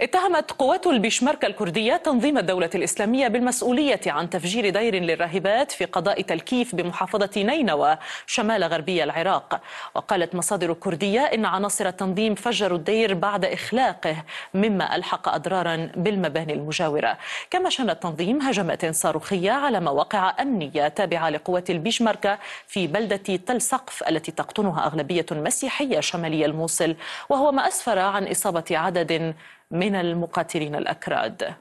اتهمت قوات البشمركة الكردية تنظيم الدولة الإسلامية بالمسؤولية عن تفجير دير للراهبات في قضاء تلكيف بمحافظة نينوى شمال غربي العراق وقالت مصادر كردية إن عناصر التنظيم فجروا الدير بعد إخلاقه مما ألحق أضرارا بالمباني المجاورة كما شن التنظيم هجمات صاروخية على مواقع أمنية تابعة لقوات البشمركة في بلدة تل سقف التي تقطنها أغلبية مسيحية شمالي الموصل وهو ما أسفر عن إصابة عدد من المقاتلين الأكراد